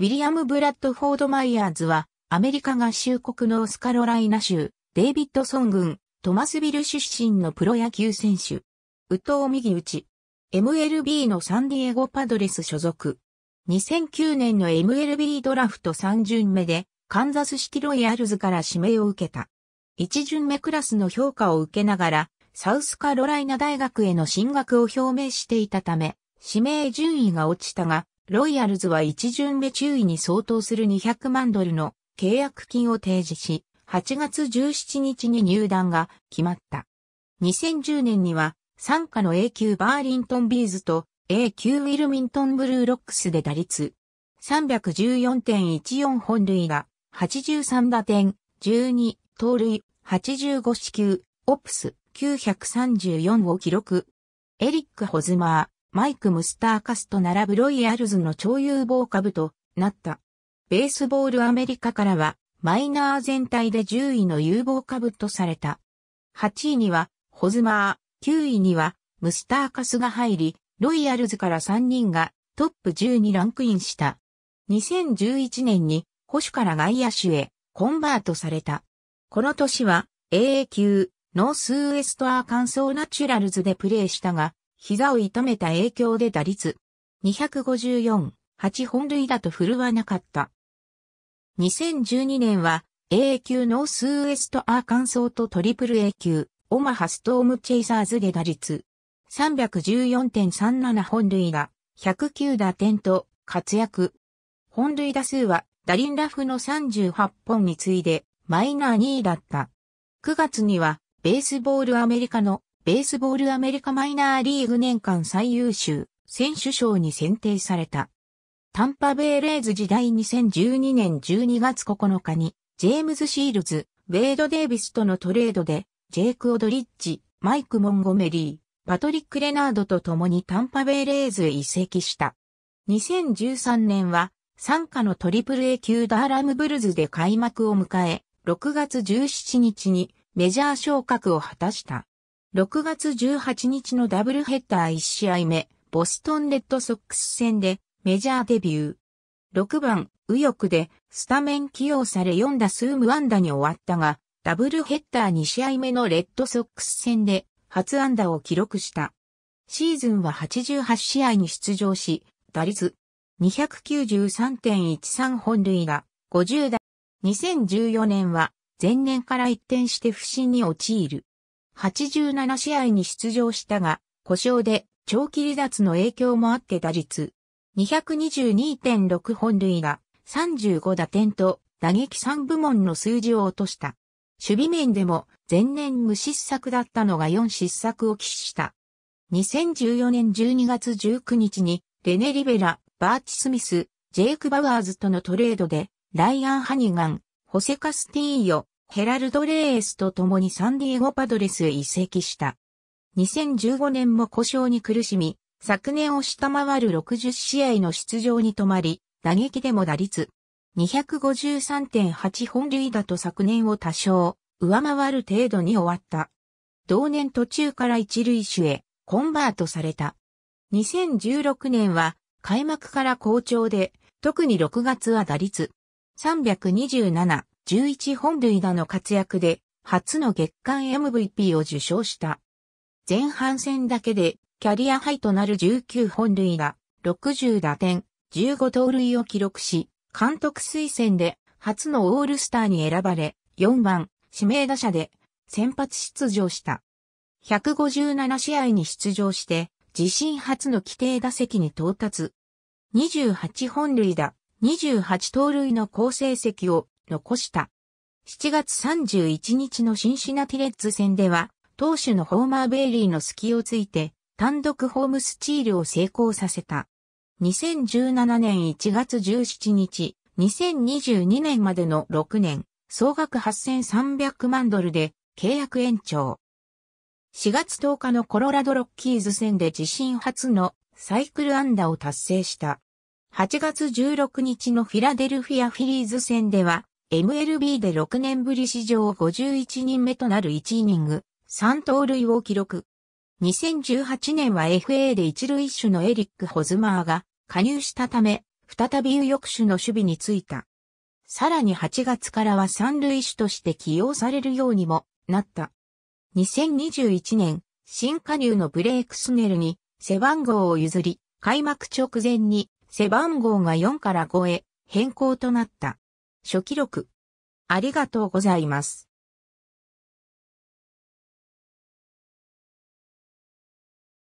ウィリアム・ブラッドフォード・マイヤーズは、アメリカ合衆国ノースカロライナ州、デイビッドソン郡、トマスビル出身のプロ野球選手。ウト藤右打ち。MLB のサンディエゴパドレス所属。2009年の MLB ドラフト3巡目で、カンザスシティロイヤルズから指名を受けた。1巡目クラスの評価を受けながら、サウスカロライナ大学への進学を表明していたため、指名順位が落ちたが、ロイヤルズは一巡目注意に相当する200万ドルの契約金を提示し、8月17日に入団が決まった。2010年には、参加の A 級バーリントンビーズと A 級ウィルミントンブルーロックスで打率314.14本塁が83打点、12、盗塁、85四球、オプス934を記録。エリック・ホズママイク・ムスターカスと並ぶロイヤルズの超有望株となった。ベースボールアメリカからは、マイナー全体で10位の有望株とされた。8位には、ホズマー、9位には、ムスターカスが入り、ロイヤルズから3人がトップ10にランクインした。2011年に保守から外野手へコンバートされた。この年は AA 級ノースウエストアーカンソーナチュラルズでプレーしたが、膝を痛めた影響で打率254、8本塁打と振るわなかった。2012年は a 級ノースウエストアーカンソーとトリプル A 級オマハストームチェイサーズで打率314.37本塁打、109打点と活躍。本塁打数はダリンラフの38本に次いでマイナー2位だった。9月にはベースボールアメリカのベースボールアメリカマイナーリーグ年間最優秀選手賞に選定された。タンパベイレーズ時代2012年12月9日に、ジェームズ・シールズ、ウェイド・デイビスとのトレードで、ジェイク・オドリッジ、マイク・モンゴメリー、パトリック・レナードと共にタンパベイレーズへ移籍した。2013年は、参加のトリプル A 級ダーラムブルズで開幕を迎え、6月17日にメジャー昇格を果たした。6月18日のダブルヘッダー1試合目、ボストンレッドソックス戦でメジャーデビュー。6番、右翼でスタメン起用され4打数無安打に終わったが、ダブルヘッダー2試合目のレッドソックス戦で初安打を記録した。シーズンは88試合に出場し、打率293.13本塁打50打。2014年は前年から一転して不振に陥る。87試合に出場したが、故障で長期離脱の影響もあって打率222.6本塁打35打点と打撃3部門の数字を落とした。守備面でも前年無失策だったのが4失策を喫した。2014年12月19日にレネ・リベラ、バーチ・スミス、ジェイク・バワーズとのトレードでライアン・ハニガン、ホセ・カスティーヨ、ヘラルド・レーエスと共にサンディエゴ・パドレスへ移籍した。2015年も故障に苦しみ、昨年を下回る60試合の出場に止まり、打撃でも打率253.8本塁打と昨年を多少上回る程度に終わった。同年途中から一塁手へコンバートされた。2016年は開幕から好調で、特に6月は打率327、11本塁打の活躍で、初の月間 MVP を受賞した。前半戦だけで、キャリアハイとなる19本塁打、60打点、15盗塁を記録し、監督推薦で初のオールスターに選ばれ、4番、指名打者で先発出場した。157試合に出場して、自身初の規定打席に到達。28本塁打、28盗塁の好成績を残した。7月31日のシンシナティレッズ戦では、投手のホーマー・ベイリーの隙をついて、単独ホームスチールを成功させた。2017年1月17日、2022年までの6年、総額8300万ドルで契約延長。4月10日のコロラドロッキーズ戦で自身初のサイクル安打を達成した。8月16日のフィラデルフィアフィリーズ戦では MLB で6年ぶり史上51人目となる1イニング、3盗塁を記録。2018年は FA で一塁手のエリック・ホズマーが加入したため、再び右翼手の守備についた。さらに8月からは三塁手として起用されるようにもなった。2021年、新加入のブレイクスネルに背番号を譲り、開幕直前に背番号が4から5へ変更となった。初記録。ありがとうございます。